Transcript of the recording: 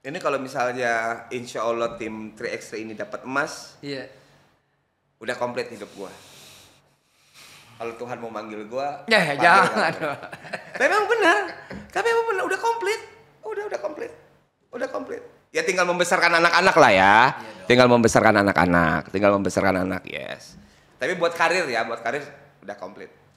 ini kalau misalnya insya Allah tim 3x3 ini dapat emas iya udah komplit hidup gua kalau Tuhan mau manggil gua ya, ya jangan memang benar tapi memang benar udah komplit udah udah komplit udah komplit ya tinggal membesarkan anak-anak lah ya, ya tinggal membesarkan anak-anak tinggal membesarkan anak yes tapi buat karir ya buat karir udah komplit